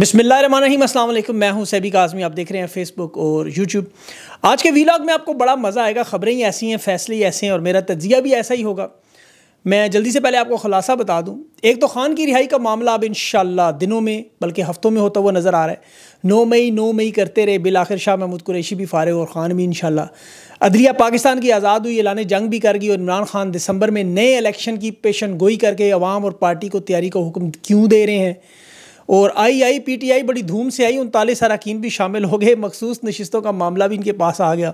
بسم اللہ الرحمن الرحیم السلام علیکم میں ہوں سیبی کازمی آپ دیکھ رہے ہیں فیس بک اور یوٹیوب آج کے ویلاگ میں آپ کو بڑا مزہ آئے گا خبریں ہی ایسی ہیں فیصلے ہی ایسے ہیں اور میرا تجزیہ بھی ایسا ہی ہوگا میں جلدی سے پہلے آپ کو خلاصہ بتا دوں ایک تو خان کی رہائی کا معاملہ اب انشاءاللہ دنوں میں بلکہ ہفتوں میں ہوتا ہوا نظر آ رہا ہے نو مئی نو مئی کرتے رہے بالآخر شاہ محمود قریشی بھی فارغ اور خان بھی انشاءاللہ عدلیہ پاکستان کی آزاد ہوئی اعلان جنگ بھی کر گئی اور عمران خان دسمبر میں نئے الیکشن کی پیشن گوئی کر کے عوام اور پارٹی کو تیاری کا حکم کیوں دے رہے ہیں اور آئی آئی پی ٹی آئی بڑی دھوم سے آئی انتالیس اراکین بھی شامل ہو گئے مخصوص نشستوں کا معاملہ بھی ان کے پاس آ گیا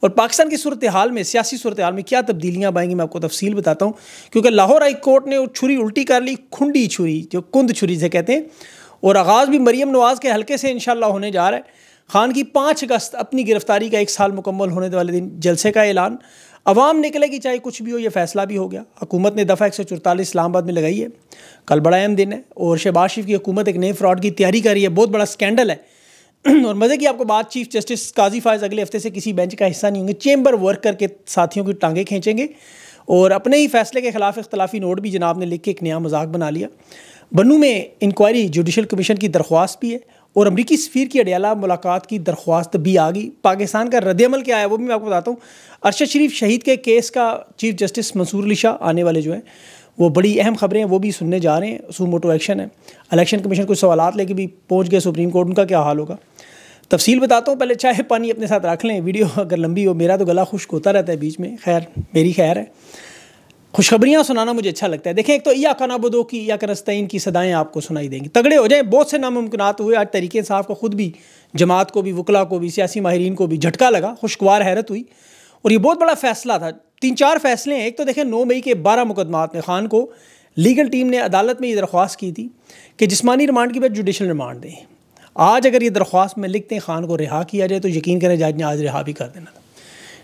اور پاکستان کی صورتحال میں سیاسی صورتحال میں کیا تبدیلیاں بائیں گی میں آپ کو تفصیل بتاتا ہوں کیونکہ لاہور ہائی کورٹ نے چھری الٹی کر لی کھنڈی چھری جو کند چھری سے کہتے ہیں اور آغاز بھی مریم نواز کے حلقے سے انشاءاللہ ہونے جا رہا ہے خان کی پانچ اگست اپنی گرفتاری کا ایک سال مکمل ہونے والے دن جلسے کا اعلان عوام نکلے گی چاہے کچھ بھی ہو یہ فیصلہ بھی ہو گیا حکومت نے دفعہ ایک سو چورتالیس اسلام آباد میں لگائی ہے کل بڑا اہم دن ہے اور شہباز شریف کی حکومت ایک نئے فراڈ کی تیاری کر رہی ہے بہت بڑا اسکینڈل ہے اور مزے کی آپ کو بات چیف جسٹس قاضی فائز اگلے ہفتے سے کسی بینچ کا حصہ نہیں ہوں گے چیمبر ورکر کے ساتھیوں کی ٹانگیں کھینچیں گے اور اپنے ہی فیصلے کے خلاف اختلافی نوٹ بھی جناب نے لکھ کے ایک نیا مذاق بنا لیا بنو میں انکوائری جوڈیشل کمیشن کی درخواست بھی ہے اور امریکی سفیر کی اڈیالہ ملاقات کی درخواست بھی آ گئی پاکستان کا رد عمل کیا ہے وہ بھی میں آپ کو بتاتا ہوں ارشد شریف شہید کے کیس کا چیف جسٹس منصور علی شاہ آنے والے جو ہیں وہ بڑی اہم خبریں ہیں وہ بھی سننے جا رہے ہیں سو موٹو ایکشن ہے الیکشن کمیشن کچھ سوالات لے کے بھی پہنچ گئے سپریم کورٹ ان کا کیا حال ہوگا تفصیل بتاتا ہوں پہلے چاہے پانی اپنے ساتھ رکھ لیں ویڈیو اگر لمبی ہو میرا تو گلا خشک ہوتا رہتا ہے بیچ میں خیر میری خیر ہے خوشخبریاں سنانا مجھے اچھا لگتا ہے دیکھیں ایک تو یا قنابود کی یا کنستین کی صدایں آپ کو سنائی دیں گی تگڑے ہو جائیں بہت سے ناممکنات ہوئے آج طریقے صاحب کو خود بھی جماعت کو بھی وکلا کو بھی سیاسی ماہرین کو بھی جھٹکا لگا خوشگوار حیرت ہوئی اور یہ بہت بڑا فیصلہ تھا تین چار فیصلے ہیں ایک تو دیکھیں نو مئی کے بارہ مقدمات میں خان کو لیگل ٹیم نے عدالت میں یہ درخواست کی تھی کہ جسمانی ریمانڈ کی بجائے جوڈیشل ریمانڈ دیں آج اگر یہ درخواست میں لکھتے ہیں خان کو رہا کیا جائے تو یقین کریں نے آج رہا بھی کر دینا تھا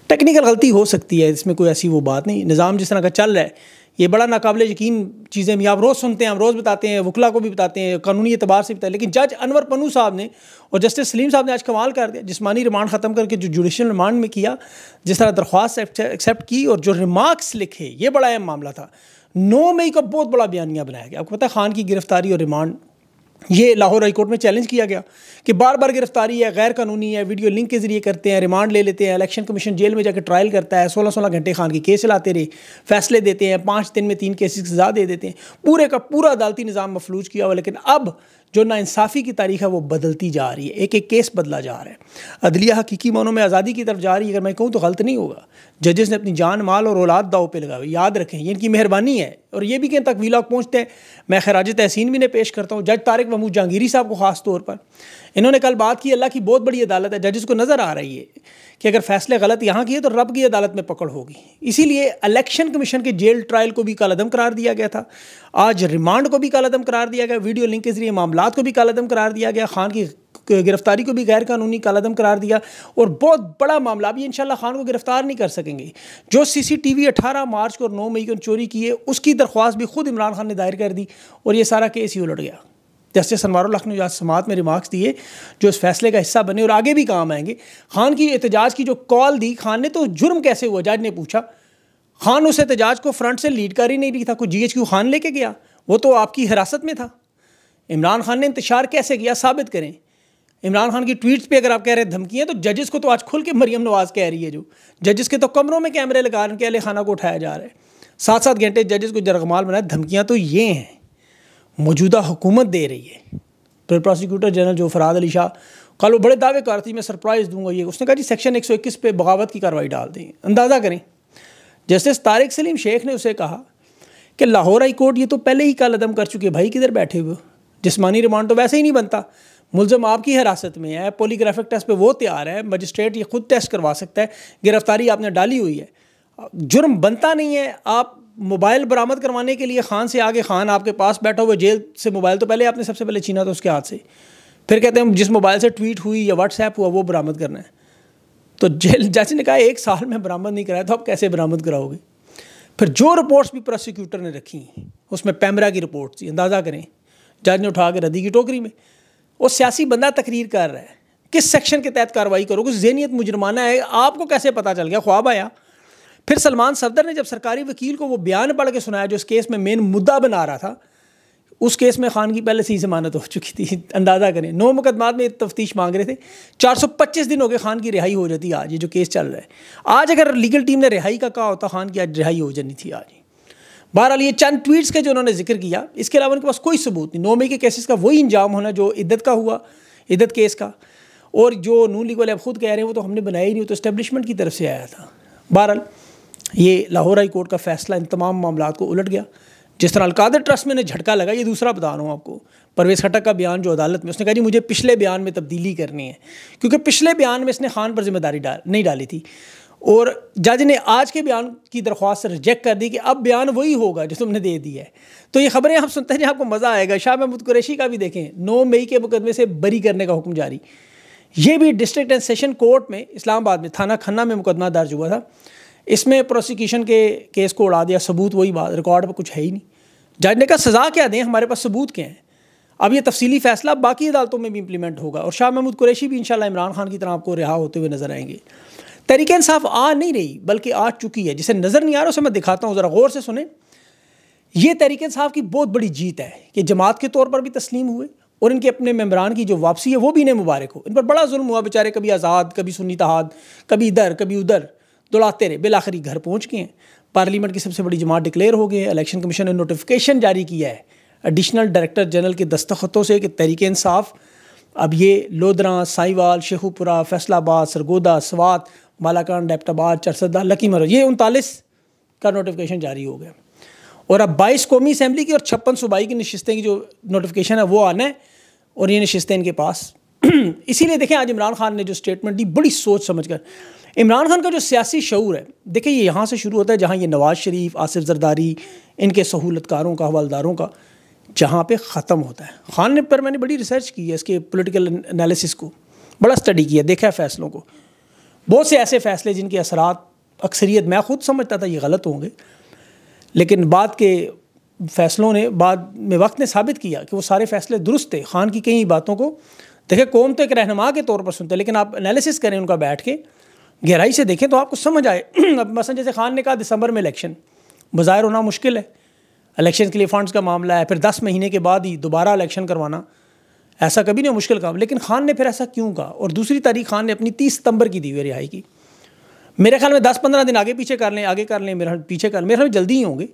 ٹیکنیکل غلطی ہو سکتی ہے اس میں کوئی ایسی وہ بات نہیں نظام جس طرح کا چل رہا ہے یہ بڑا ناقابل یقین چیزیں بھی آپ روز سنتے ہیں ہم روز بتاتے ہیں وکلا کو بھی بتاتے ہیں قانونی اعتبار سے بتاتے ہیں لیکن جج انور پنو صاحب نے اور جسٹس سلیم صاحب نے آج کمال کر دیا جسمانی ریمانڈ ختم کر کے جو جوڈیشل ریمانڈ میں کیا جس طرح درخواست ایکسیپٹ کی اور جو ریمارکس لکھے یہ بڑا اہم معاملہ تھا نو مئی کا بہت بڑا بیانیہ بنایا گیا آپ کو پتہ خان کی گرفتاری اور ریمانڈ یہ لاہور ہائی کورٹ میں چیلنج کیا گیا کہ بار بار گرفتاری ہے غیر قانونی ہے ویڈیو لنک کے ذریعے کرتے ہیں ریمانڈ لے لیتے ہیں الیکشن کمیشن جیل میں جا کے ٹرائل کرتا ہے سولہ سولہ گھنٹے خان کے کیس لاتے رہے فیصلے دیتے ہیں پانچ دن میں تین کیسز زیادہ دے دیتے ہیں پورے کا پورا عدالتی نظام مفلوج کیا ہوا لیکن اب جو ناانصافی کی تاریخ ہے وہ بدلتی جا رہی ہے ایک ایک کیس بدلا جا رہا ہے عدلیہ حقیقی معنوں میں آزادی کی طرف جا رہی ہے اگر میں کہوں تو غلط نہیں ہوگا ججز نے اپنی جان مال اور اولاد داؤ پہ لگا ہوئی یاد رکھیں یہ ان کی مہربانی ہے اور یہ بھی کہیں تک ویلاگ پہنچتے ہیں میں خراج تحسین بھی نے پیش کرتا ہوں جج طارق محمود جہانگیری صاحب کو خاص طور پر انہوں نے کل بات کی اللہ کی بہت بڑی عدالت ہے ججز کو نظر آ رہی ہے کہ اگر فیصلے غلط یہاں کیے تو رب کی عدالت میں پکڑ ہوگی اسی لیے الیکشن کمیشن کے جیل ٹرائل کو بھی کالعدم قرار دیا گیا تھا آج ریمانڈ کو بھی کالعدم قرار دیا گیا ویڈیو لنک کے ذریعے معاملات کو بھی کالعدم قرار دیا گیا خان کی گرفتاری کو بھی غیر قانونی کالعدم قرار دیا اور بہت بڑا معاملہ ابھی انشاءاللہ خان کو گرفتار نہیں کر سکیں گے جو سی سی ٹی وی اٹھارہ مارچ کو اور نو مئی کو چوری کیے اس کی درخواست بھی خود عمران خان نے دائر کر دی اور یہ سارا کیس ہی الٹ گیا جسٹس انوار سنمار آج سماعت میں ریمارکس دیے جو اس فیصلے کا حصہ بنے اور آگے بھی کام آئیں گے خان کی احتجاج کی جو کال دی خان نے تو جرم کیسے ہوا جج نے پوچھا خان اس احتجاج کو فرنٹ سے لیڈ کر ہی نہیں رہی تھا کوئی جی ایچ کیو خان لے کے گیا وہ تو آپ کی حراست میں تھا عمران خان نے انتشار کیسے کیا ثابت کریں عمران خان کی ٹویٹس پہ اگر آپ کہہ رہے ہیں دھمکیاں تو ججز کو تو آج کھل کے مریم نواز کہہ رہی ہے جو ججز کے تو کمروں میں کیمرے لگا رہے ہیں کہ اہل خانہ کو اٹھایا جا رہا ہے سات سات گھنٹے ججز کو جرغمال بنایا دھمکیاں تو یہ ہیں موجودہ حکومت دے رہی ہے پھر پروسیکیوٹر جنرل جو فراد علی شاہ کل وہ بڑے دعوے کار تھی میں سرپرائز دوں گا یہ اس نے کہا جی سیکشن ایک سو اکیس پہ بغاوت کی کاروائی ڈال دیں اندازہ کریں جسٹس طارق سلیم شیخ نے اسے کہا کہ لاہور ہائی کورٹ یہ تو پہلے ہی کل عدم کر چکے بھائی کدھر بیٹھے ہوئے جسمانی ریمانڈ تو ویسے ہی نہیں بنتا ملزم آپ کی حراست میں ہے پولی گرافک ٹیسٹ پہ وہ تیار ہے مجسٹریٹ یہ خود ٹیسٹ کروا سکتا ہے گرفتاری آپ نے ڈالی ہوئی ہے جرم بنتا نہیں ہے آپ موبائل برآمد کروانے کے لیے خان سے آگے خان آپ کے پاس بیٹھا ہوا جیل سے موبائل تو پہلے آپ نے سب سے پہلے چھینا تھا اس کے ہاتھ سے پھر کہتے ہیں جس موبائل سے ٹویٹ ہوئی یا واٹس ایپ ہوا وہ برآمد کرنا ہے تو جیل جج نے کہا ایک سال میں برآمد نہیں کرایا تو آپ کیسے برآمد کراؤ گے پھر جو رپورٹس بھی پروسیکیوٹر نے ہیں اس میں پیمرا کی رپورٹس تھی اندازہ کریں جج نے اٹھا کے ردی کی ٹوکری میں وہ سیاسی بندہ تقریر کر رہا ہے کس سیکشن کے تحت کرو گے ذہنیت مجرمانہ ہے آپ کو کیسے پتا چل گیا خواب آیا پھر سلمان صفدر نے جب سرکاری وکیل کو وہ بیان پڑھ کے سنایا جو اس کیس میں مین مدعا بنا رہا تھا اس کیس میں خان کی پہلے سی ضمانت ہو چکی تھی اندازہ کریں نو مقدمات میں تفتیش مانگ رہے تھے چار سو پچیس دن ہو گئے خان کی رہائی ہو جاتی آج یہ جو کیس چل رہا ہے آج اگر لیگل ٹیم نے رہائی کا کہا ہوتا خان کی آج رہائی ہو جانی تھی آج بہرحال یہ چند ٹویٹس کے جو انہوں نے ذکر کیا اس کے علاوہ ان کے پاس کوئی ثبوت نہیں نو مئی کے کیسز کا وہی انجام ہونا جو عدت کا ہوا عدت کیس کا اور جو نون لیگ والے اب خود کہہ رہے ہیں وہ تو ہم نے بنایا ہی نہیں تو اسٹیبلشمنٹ کی طرف سے آیا تھا بہرحال یہ لاہور ہائی کورٹ کا فیصلہ ان تمام معاملات کو الٹ گیا جس طرح القادر ٹرسٹ میں نے جھٹکا لگا یہ دوسرا بتا رہا ہوں آپ کو پرویز کھٹک کا بیان جو عدالت میں اس نے کہا جی مجھے پچھلے بیان میں تبدیلی کرنی ہے کیونکہ پچھلے بیان میں اس نے خان پر ذمہ داری ڈال نہیں ڈالی تھی اور جج نے آج کے بیان کی درخواست ریجیکٹ کر دی کہ اب بیان وہی ہوگا جو تم نے دے دی ہے تو یہ خبریں آپ سنتے ہیں آپ کو مزہ آئے گا شاہ محمود قریشی کا بھی دیکھیں نو مئی کے مقدمے سے بری کرنے کا حکم جاری یہ بھی ڈسٹرکٹ اینڈ سیشن کورٹ میں اسلام آباد میں تھانہ کھنہ میں مقدمہ درج ہوا تھا اس میں پروسیکیشن کے کیس کو اڑا دیا ثبوت وہی بات ریکارڈ پہ کچھ ہے ہی نہیں جج نے کہا سزا کیا دیں ہمارے پاس ثبوت کیا ہیں اب یہ تفصیلی فیصلہ باقی عدالتوں میں بھی امپلیمنٹ ہوگا اور شاہ محمود قریشی بھی انشاءاللہ عمران خان کی طرح آپ کو رہا ہوتے ہوئے نظر آئیں گے تحریک انصاف آ نہیں رہی بلکہ آ چکی ہے جسے نظر نہیں آ رہا اسے میں دکھاتا ہوں ذرا غور سے سنیں یہ تحریک انصاف کی بہت بڑی جیت ہے کہ جماعت کے طور پر بھی تسلیم ہوئے اور ان کے اپنے ممبران کی جو واپسی ہے وہ بھی انہیں مبارک ہو ان پر بڑا ظلم ہوا بیچارے کبھی آزاد کبھی سنی تحاد کبھی ادھر کبھی ادھر دوڑاتے رہے بلاخری گھر پہنچ گئے ہیں پارلیمنٹ کی سب سے بڑی جماعت ڈکلیئر ہو گئی ہیں الیکشن کمیشن نے نوٹیفیکیشن جاری کیا ہے ایڈیشنل ڈائریکٹر جنرل کے دستخطوں سے کہ تحریک انصاف اب یہ لودراں سائیوال شیخو پورہ فیصل آباد سرگودا سوات مالاکان ڈیپٹ آباد چرسدہ لکی مرو یہ انتالیس کا نوٹیفکیشن جاری ہو گیا اور اب بائیس قومی اسمبلی کی اور چھپن صوبائی کی نشستیں کی جو نوٹیفکیشن ہے وہ آنا ہے اور یہ نشستیں ان کے پاس اسی لیے دیکھیں آج عمران خان نے جو اسٹیٹمنٹ دی بڑی سوچ سمجھ کر عمران خان کا جو سیاسی شعور ہے دیکھیں یہ یہاں سے شروع ہوتا ہے جہاں یہ نواز شریف آصف زرداری ان کے سہولت کاروں کا حوالداروں کا جہاں پہ ختم ہوتا ہے خان نے پر میں نے بڑی ریسرچ کی ہے اس کے پولیٹیکل انالیسس کو بڑا سٹڈی کیا دیکھا ہے فیصلوں کو بہت سے ایسے فیصلے جن کے اثرات اکثریت میں خود سمجھتا تھا یہ غلط ہوں گے لیکن بعد کے فیصلوں نے بعد میں وقت نے ثابت کیا کہ وہ سارے فیصلے درست تھے خان کی کئی باتوں کو دیکھیں قوم تو ایک رہنما کے طور پر سنتے لیکن آپ انالیسس کریں ان کا بیٹھ کے گہرائی سے دیکھیں تو آپ کو سمجھ آئے اب مثلا جیسے خان نے کہا دسمبر میں الیکشن بظاہر ہونا مشکل ہے الیکشن کے لیے فنڈس کا معاملہ ہے پھر دس مہینے کے بعد ہی دوبارہ الیکشن کروانا ایسا کبھی نہیں مشکل کام لیکن خان نے پھر ایسا کیوں کہا اور دوسری تاریخ خان نے اپنی تیس ستمبر کی دی ہوئی رہائی کی میرے خیال میں دس پندرہ دن آگے پیچھے کر لیں آگے کر لیں میرے پیچھے کر لیں میرے خیال میں جلدی ہی ہوں گے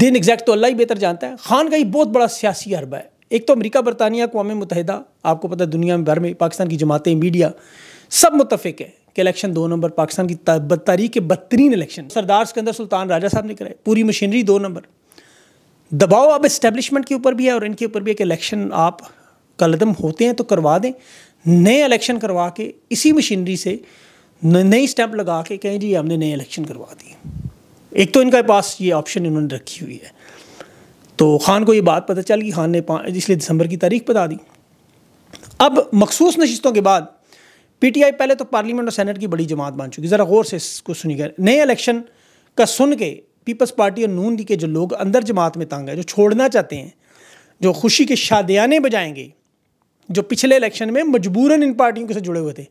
دن ایگزیکٹ تو اللہ ہی بہتر جانتا ہے خان کا ہی بہت بڑا سیاسی عربہ ہے ایک تو امریکہ برطانیہ اقوام متحدہ آپ کو پتہ دنیا میں بھر میں پاکستان کی جماعتیں میڈیا سب متفق ہیں کہ الیکشن دو نمبر پاکستان کی تاریخ کے بدترین الیکشن سردار سکندر سلطان راجہ صاحب نے کرائے پوری مشینری دو نمبر دباؤ اب اسٹیبلشمنٹ کے اوپر بھی ہے اور ان کے اوپر بھی ہے کہ الیکشن آپ کل ہوتے ہیں تو کروا دیں نئے الیکشن کروا کے اسی مشینری سے نئی سٹیمپ لگا کے کہیں جی ہم نے نئے الیکشن کروا دی ایک تو ان کے پاس یہ آپشن انہوں نے رکھی ہوئی ہے تو خان کو یہ بات پتہ چل گئی خان نے اس لیے دسمبر کی تاریخ بتا دی اب مخصوص نشستوں کے بعد پی ٹی آئی پہلے تو پارلیمنٹ اور سینٹ کی بڑی جماعت بن چکی ذرا غور سے اس کو سنی گئے نئے الیکشن کا سن کے پیپلز پارٹی اور نون دی کے جو لوگ اندر جماعت میں تانگ ہے جو چھوڑنا چاہتے ہیں جو خوشی کے شادیانے بجائیں گے جو پچھلے الیکشن میں مجبوراً ان پارٹیوں کے ساتھ جڑے ہوئے تھے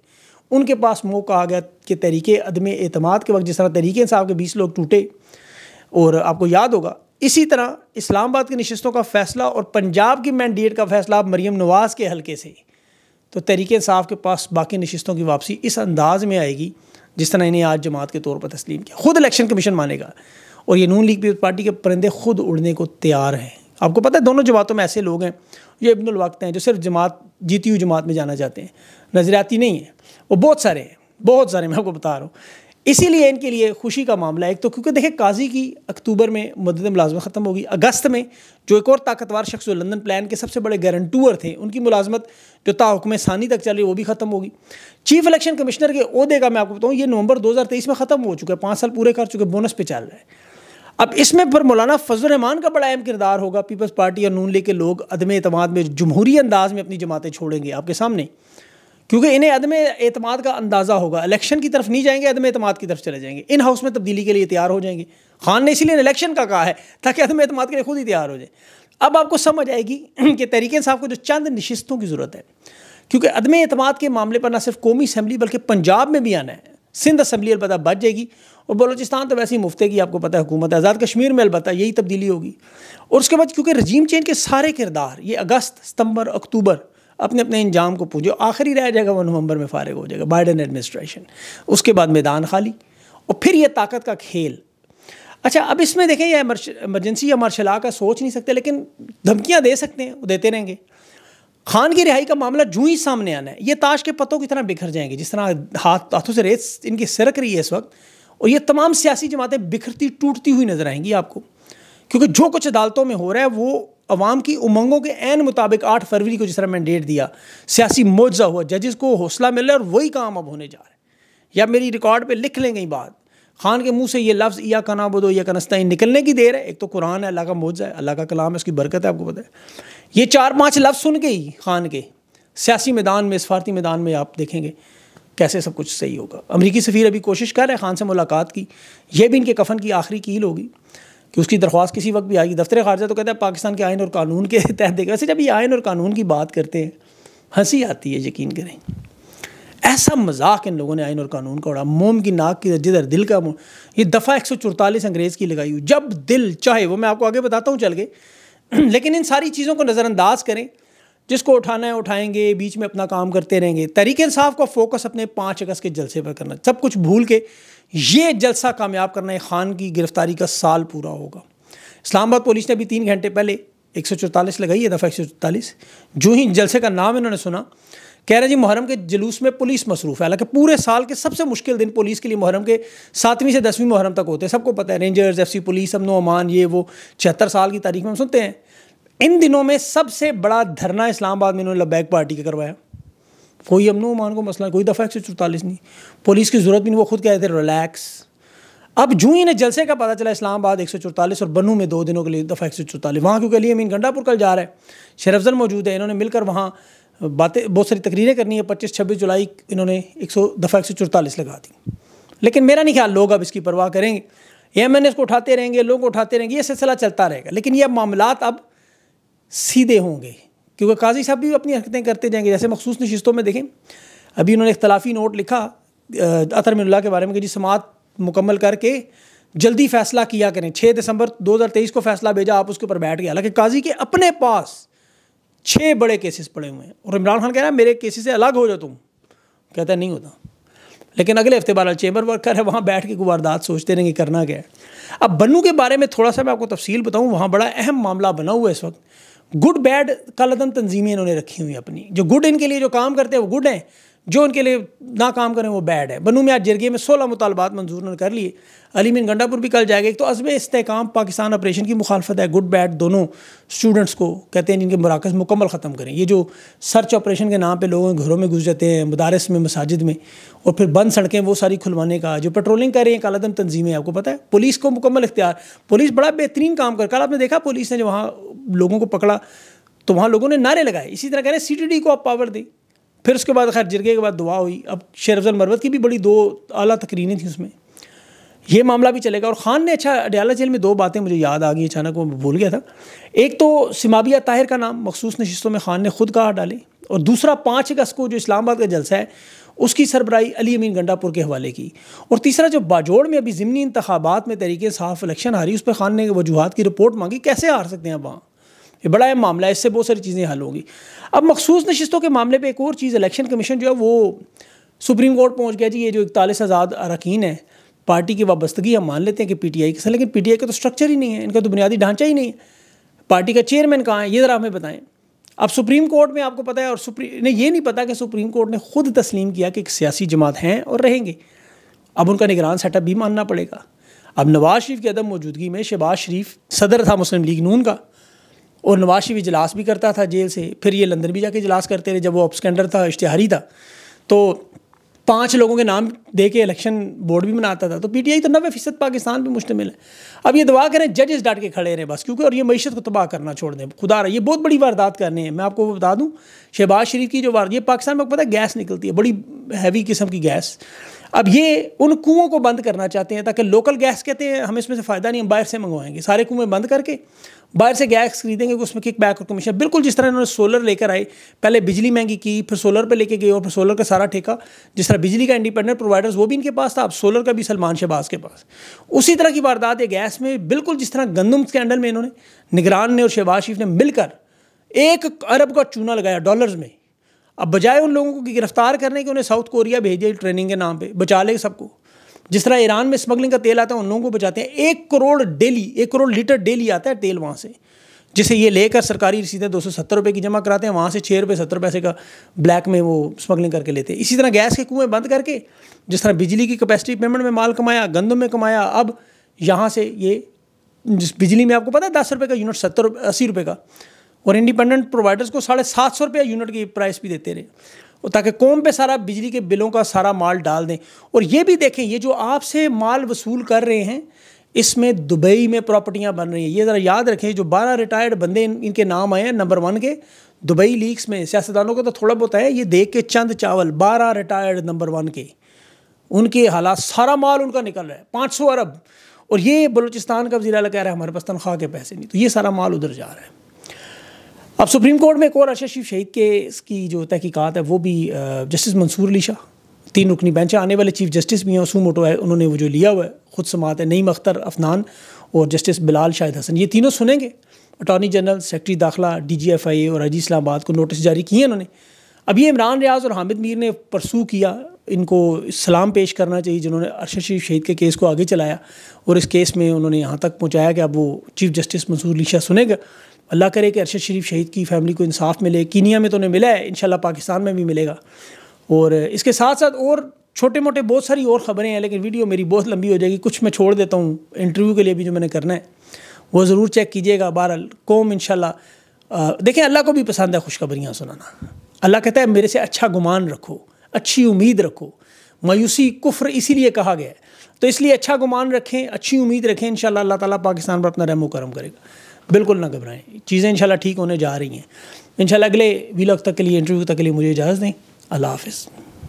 ان کے پاس موقع آ گیا کہ طریقے عدم اعتماد کے وقت جس طرح طریقے انصاف کے بیس لوگ ٹوٹے اور آپ کو یاد ہوگا اسی طرح اسلام آباد کی نشستوں کا فیصلہ اور پنجاب کی مینڈیٹ کا فیصلہ مریم نواز کے حلقے سے تو تحریک انصاف کے پاس باقی نشستوں کی واپسی اس انداز میں آئے گی جس طرح انہیں آج جماعت کے طور پر تسلیم کیا خود الیکشن کمیشن مانے گا اور یہ نون لیگ پیپلز پارٹی کے پرندے خود اڑنے کو تیار ہیں آپ کو پتہ ہے دونوں جماعتوں میں ایسے لوگ ہیں جو ابن الوقت ہیں جو صرف جماعت جیتی ہوئی جماعت میں جانا چاہتے ہیں نظریاتی نہیں ہیں وہ بہت سارے ہیں بہت سارے میں آپ کو بتا رہا ہوں اسی لیے ان کے لیے خوشی کا معاملہ ایک تو کیونکہ دیکھیں قاضی کی اکتوبر میں مدد ملازمت ختم ہوگی اگست میں جو ایک اور طاقتور شخص جو لندن پلان کے سب سے بڑے گیرنٹور تھے ان کی ملازمت جو تاحکم ثانی تک چل رہی وہ بھی ختم ہوگی چیف الیکشن کمشنر کے عہدے کا میں آپ کو بتاؤں یہ نومبر دو ہزار تیئیس میں ختم ہو چکا ہے پانچ سال پورے کر چکے بونس پہ چل رہا ہے اب اس میں پر مولانا فضل الرحمان کا بڑا اہم کردار ہوگا پیپلز پارٹی اور نون لے کے لوگ عدم اعتماد میں جمہوری انداز میں اپنی جماعتیں چھوڑیں گے آپ کے سامنے کیونکہ انہیں عدم اعتماد کا اندازہ ہوگا الیکشن کی طرف نہیں جائیں گے عدم اعتماد کی طرف چلے جائیں گے ان ہاؤس میں تبدیلی کے لیے تیار ہو جائیں گے خان نے اسی لیے الیکشن کا کہا ہے تاکہ عدم اعتماد کے لیے خود ہی تیار ہو جائے اب آپ کو سمجھ آئے گی کہ تحریک انصاف کو جو چند نشستوں کی ضرورت ہے کیونکہ عدم اعتماد کے معاملے پر نہ صرف قومی اسمبلی بلکہ پنجاب میں بھی آنا ہے سندھ اسمبلی البتہ بچ جائے گی اور بلوچستان تو ویسے ہی مفتے کی آپ کو پتہ ہے حکومت آزاد کشمیر میں البتہ یہی تبدیلی ہوگی اور اس کے بعد کیونکہ رجیم چین کے سارے کردار یہ اگست ستمبر اکتوبر اپنے اپنے انجام کو پوچھو آخری رہ جائے گا وہ نومبر میں فارغ ہو جائے گا بائیڈن ایڈمنسٹریشن اس کے بعد میدان خالی اور پھر یہ طاقت کا کھیل اچھا اب اس میں دیکھیں یہ ایمرجنسی یا مارشل آ کا سوچ نہیں سکتے لیکن دھمکیاں دے سکتے ہیں وہ دیتے رہیں گے خان کی رہائی کا معاملہ جو ہی سامنے آنا ہے یہ تاش کے پتوں کی طرح بکھر جائیں گے جس طرح ہاتھ ہاتھوں سے ریت ان کی سرک رہی ہے اس وقت اور یہ تمام سیاسی جماعتیں بکھرتی ٹوٹتی ہوئی نظر آئیں گی آپ کو کیونکہ جو کچھ عدالتوں میں ہو رہا ہے وہ عوام کی امنگوں کے عین مطابق آٹھ فروری کو جس طرح میں ڈیٹ دیا سیاسی معجزہ ہوا ججز کو حوصلہ مل رہا ہے اور وہی کام اب ہونے جا رہا ہے یا میری ریکارڈ پہ لکھ لیں گئی بات خان کے منہ سے یہ لفظ یا کنا بدو یا کنستائی نکلنے کی دیر ہے ایک تو قرآن ہے اللہ کا معجزہ ہے اللہ کا کلام ہے اس کی برکت ہے آپ کو ہے یہ چار پانچ لفظ سن کے ہی خان کے سیاسی میدان میں سفارتی میدان میں آپ دیکھیں گے کیسے سب کچھ صحیح ہوگا امریکی سفیر ابھی کوشش کر رہے ہیں خان سے ملاقات کی یہ بھی ان کے کفن کی آخری کیل ہوگی کہ اس کی درخواست کسی وقت بھی آئے گی دفتر خارجہ تو کہتا ہے پاکستان کے آئین اور قانون کے تحت دیکھا ویسے اچھا جب یہ آئین اور قانون کی بات کرتے ہیں ہنسی آتی ہے یقین کریں ایسا مذاق ان لوگوں نے آئین اور قانون کا اڑا موم کی ناک کی جدھر دل کا موم یہ دفعہ ایک سو چورتالیس انگریز کی لگائی ہوئی جب دل چاہے وہ میں آپ کو آگے بتاتا ہوں چل کے لیکن ان ساری چیزوں کو نظر انداز کریں جس کو اٹھانا ہے اٹھائیں گے بیچ میں اپنا کام کرتے رہیں گے تحریک انصاف کا فوکس اپنے پانچ اگست کے جلسے پر کرنا سب کچھ بھول کے یہ جلسہ کامیاب کرنا ہے خان کی گرفتاری کا سال پورا ہوگا اسلام آباد پولیس نے ابھی تین گھنٹے پہلے ایک سو چوتالیس لگائی ہے دفعہ ایک سو چوتالیس جو ہی جلسے کا نام انہوں نے سنا کہہ رہے جی محرم کے جلوس میں پولیس مصروف ہے حالانکہ پورے سال کے سب سے مشکل دن پولیس کے لیے محرم کے ساتویں سے دسویں محرم تک ہوتے ہیں سب کو پتہ ہے رینجرز ایف سی پولیس امن و امان یہ وہ چھہتر سال کی تاریخ میں ہم سنتے ہیں ان دنوں میں سب سے بڑا دھرنا اسلام آباد میں انہوں نے لبیک پارٹی کا کروایا کوئی امن و امان کو مسئلہ کوئی دفعہ ایک سو چرتالیس نہیں پولیس کی ضرورت بھی نہیں وہ خود کہہ رہے تھے ریلیکس اب جو ہی انہیں جلسے کا پتہ چلا اسلام آباد ایک سو چرتالیس اور بنو میں دو دنوں کے لیے دفعہ ایک سو چرتالیس وہاں کیونکہ علی لیے مین گنڈا پور کل جا رہا ہے شرفزن موجود ہے انہوں نے مل کر وہاں باتیں بہت ساری تقریریں کرنی ہے پچیس چھبیس جولائی انہوں نے ایک سو دفعہ ایک سو چرتالیس لگا دی لیکن میرا نہیں خیال لوگ اب اس کی پرواہ کریں گے ایم این ایس اس کو اٹھاتے رہیں گے لوگ اٹھاتے رہیں گے یہ سلسلہ چلتا رہے گا لیکن یہ معاملات اب سیدھے ہوں گے کیونکہ قاضی صاحب بھی اپنی حرکتیں کرتے جائیں گے جیسے مخصوص نشستوں میں دیکھیں ابھی انہوں نے اختلافی نوٹ لکھا من اللہ کے بارے میں کہ جی سماعت مکمل کر کے جلدی فیصلہ کیا کریں چھ دسمبر دو ہزار تیئیس کو فیصلہ بھیجا آپ اس کے اوپر بیٹھ گیا حالانکہ قاضی کے اپنے پاس چھ بڑے کیسز پڑے ہوئے ہیں اور عمران خان کہہ رہا ہے میرے کیسز سے الگ ہو جاؤ تم کہتا ہے نہیں ہوتا لیکن اگلے ہفتے بارہ چیمبر ورکر ہے وہاں بیٹھ کے کو واردات سوچتے رہیں کہ کرنا کیا ہے اب بنو کے بارے میں تھوڑا سا میں آپ کو تفصیل بتاؤں وہاں بڑا اہم معاملہ بنا ہوا ہے اس وقت گڈ بیڈ کالعدم تنظیمیں انہوں نے رکھی ہوئی ہیں اپنی جو گڈ ان کے لیے جو کام کرتے ہیں وہ گڈ ہیں جو ان کے لیے ناکام کریں وہ بیڈ ہے بنو میں آج جرگی میں سولہ مطالبات منظور کر لیے علی مین گنڈا پور بھی کل جائے گا ایک تو عزم استحکام پاکستان آپریشن کی مخالفت ہے گڈ بیڈ دونوں اسٹوڈنٹس کو کہتے ہیں جن کے مراکز مکمل ختم کریں یہ جو سرچ آپریشن کے نام پہ لوگوں گھروں میں جاتے ہیں مدارس میں مساجد میں اور پھر بند سڑکیں وہ ساری کھلوانے کا جو پٹرولنگ کر رہی ہیں کالعدم تنظیمیں آپ کو پتہ ہے پولیس کو مکمل اختیار پولیس بڑا بہترین کام کر کل آپ نے دیکھا پولیس نے جو وہاں لوگوں کو پکڑا تو وہاں لوگوں نے نعرے لگائے اسی طرح کہہ رہے ہیں سی ٹی ڈی کو آپ پاور دیں پھر اس کے بعد خیر جرگے کے بعد دعا ہوئی اب شیر افضل مروت کی بھی بڑی دو اعلیٰ تقریریں تھیں اس میں یہ معاملہ بھی چلے گا اور خان نے اچھا اڈیالہ جیل میں دو باتیں مجھے یاد آ گئی اچانک وہ بھول گیا تھا ایک تو سمابیہ طاہر کا نام مخصوص نشستوں میں خان نے خود کہا ڈالے اور دوسرا پانچ اگست کو جو اسلام آباد کا جلسہ ہے اس کی سربراہی علی امین گنڈا پور کے حوالے کی اور تیسرا جو باجوڑ میں ابھی ضمنی انتخابات میں تحریک صاف الیکشن ہاری اس پہ خان نے وجوہات کی رپورٹ مانگی کیسے ہار سکتے ہیں وہاں یہ بڑا اہم معاملہ ہے اس سے بہت ساری چیزیں حل ہوگی اب مخصوص نشستوں کے معاملے پہ ایک اور چیز الیکشن کمیشن جو ہے وہ سپریم کورٹ پہنچ گیا جی یہ جو اکتالیس آزاد اراکین ہیں پارٹی کی وابستگی ہم مان لیتے ہیں کہ پی ٹی آئی کے ساتھ لیکن پی ٹی آئی کا تو اسٹرکچر ہی نہیں ہے ان کا تو بنیادی ڈھانچہ ہی نہیں ہے پارٹی کا چیئرمین کہاں ہے یہ ذرا ہمیں بتائیں اب سپریم کورٹ میں آپ کو پتا ہے اور نے یہ نہیں پتا کہ سپریم کورٹ نے خود تسلیم کیا کہ ایک سیاسی جماعت ہیں اور رہیں گے اب ان کا نگران سیٹ اپ بھی ماننا پڑے گا اب نواز شریف کی عدم موجودگی میں شہباز شریف صدر تھا مسلم لیگ نون کا اور نواز شریف اجلاس بھی کرتا تھا جیل سے پھر یہ لندن بھی جا کے اجلاس کرتے رہے جب وہ اپسکینڈر تھا اشتہاری تھا تو پانچ لوگوں کے نام دے کے الیکشن بورڈ بھی مناتا تھا تو پی ٹی آئی تو نوے فیصد پاکستان پہ مشتمل ہے اب یہ دعا کریں ججز ڈانٹ کے کھڑے رہے بس کیونکہ اور یہ معیشت کو تباہ کرنا چھوڑ دیں خدا رہا یہ بہت بڑی واردات کرنی ہے میں آپ کو وہ بتا دوں شہباز شریف کی جو واردات یہ پاکستان میں پتہ ہے گیس نکلتی ہے بڑی ہیوی قسم کی گیس اب یہ ان کنووں کو بند کرنا چاہتے ہیں تاکہ لوکل گیس کہتے ہیں ہم اس میں سے فائدہ نہیں ہم باہر سے منگوائیں گے سارے کنویں بند کر کے باہر سے گیس خریدیں گے کہ اس میں کک بیک اور کمیشن بالکل جس طرح انہوں نے سولر لے کر آئے پہلے بجلی مہنگی کی پھر سولر پہ لے کے گئے اور پھر سولر کا سارا ٹھیکہ جس طرح بجلی کا انڈیپینڈنٹ پرووائڈرز وہ بھی ان کے پاس تھا اب سولر کا بھی سلمان شہباز کے پاس اسی طرح کی واردات ہے گیس میں بالکل جس طرح گندم اسکینڈل میں انہوں نے نگران نے اور شہباز شریف نے مل کر ایک ارب کا چونا لگایا ڈالرز میں اب بجائے ان لوگوں کو گرفتار کرنے کے انہیں ساؤتھ کوریا بھیجے ٹریننگ کے نام پہ بچا لے سب کو جس طرح ایران میں اسمگلنگ کا تیل آتا ہے ان لوگوں کو بچاتے ہیں ایک کروڑ ڈیلی ایک کروڑ لیٹر ڈیلی آتا ہے تیل وہاں سے جسے یہ لے کر سرکاری رسیدیں دو سو ستر روپے کی جمع کراتے ہیں وہاں سے چھ روپے ستر پیسے کا بلیک میں وہ اسمگلنگ کر کے لیتے ہیں اسی طرح گیس کے کنویں بند کر کے جس طرح بجلی کی کیپیسٹی پیمنٹ میں مال کمایا گندم میں کمایا اب یہاں سے یہ جس بجلی میں آپ کو پتا ہے دس روپے کا یونٹ ستر اسی روپے کا اور انڈیپینڈنٹ پرووائڈرس کو ساڑھے سات سو روپیہ یونٹ کی پرائس بھی دیتے رہے تاکہ قوم پہ سارا بجلی کے بلوں کا سارا مال ڈال دیں اور یہ بھی دیکھیں یہ جو آپ سے مال وصول کر رہے ہیں اس میں دبئی میں پراپرٹیاں بن رہی ہیں یہ ذرا یاد رکھیں جو بارہ ریٹائرڈ بندے ان کے نام آئے ہیں نمبر ون کے دبئی لیکس میں سیاستدانوں کا تو تھوڑا بہت ہے یہ دیکھ کے چند چاول بارہ ریٹائرڈ نمبر ون کے ان کے حالات سارا مال ان کا نکل رہا ہے پانچ سو ارب اور یہ بلوچستان کا وزیر اعلیٰ کہہ رہا ہے ہمارے پاس تنخواہ کے پیسے نہیں تو یہ سارا مال ادھر جا رہا ہے اب سپریم کورٹ میں ایک اور ارشد شیف شہید کے اس کی جو تحقیقات ہے وہ بھی جسٹس منصور علی شاہ تین رکنی بینچ آنے والے چیف جسٹس بھی ہیں اسو موٹو ہے انہوں نے وہ جو لیا ہوا ہے خود سماعت ہے نعیم اختر افنان اور جسٹس بلال شاہد حسن یہ تینوں سنیں گے اٹارنی جنرل سیکٹری داخلہ ڈی جی ایف آئی اور عجی اسلام آباد کو نوٹس جاری کی ہیں انہوں نے اب یہ عمران ریاض اور حامد میر نے پرسو کیا ان کو سلام پیش کرنا چاہیے جنہوں نے ارشد شریف شہید کے کیس کو آگے چلایا اور اس کیس میں انہوں نے یہاں تک پہنچایا کہ اب وہ چیف جسٹس منصور علی شاہ سنے گا اللہ کرے کہ ارشد شریف شہید کی فیملی کو انصاف ملے کینیا میں تو انہیں ملا ہے انشاءاللہ پاکستان میں بھی ملے گا اور اس کے ساتھ ساتھ اور چھوٹے موٹے بہت ساری اور خبریں ہیں لیکن ویڈیو میری بہت لمبی ہو جائے گی کچھ میں چھوڑ دیتا ہوں انٹرویو کے لیے بھی جو میں نے کرنا ہے وہ ضرور چیک کیجیے گا بہرحال قوم ان شاء اللہ دیکھیں اللہ کو بھی پسند ہے خوشخبریاں سنانا اللہ کہتا ہے میرے سے اچھا گمان رکھو اچھی امید رکھو مایوسی کفر اسی لیے کہا گیا ہے تو اس لیے اچھا گمان رکھیں اچھی امید رکھیں ان شاء اللہ اللہ تعالیٰ پاکستان پر اپنا رحم و کرم کرے گا بالکل نہ گھبرائیں چیزیں انشاءاللہ ٹھیک ہونے جا رہی ہیں انشاءاللہ اگلے ویلاگ تک کے لیے انٹرویو تک کے لیے مجھے اجازت دیں اللہ حافظ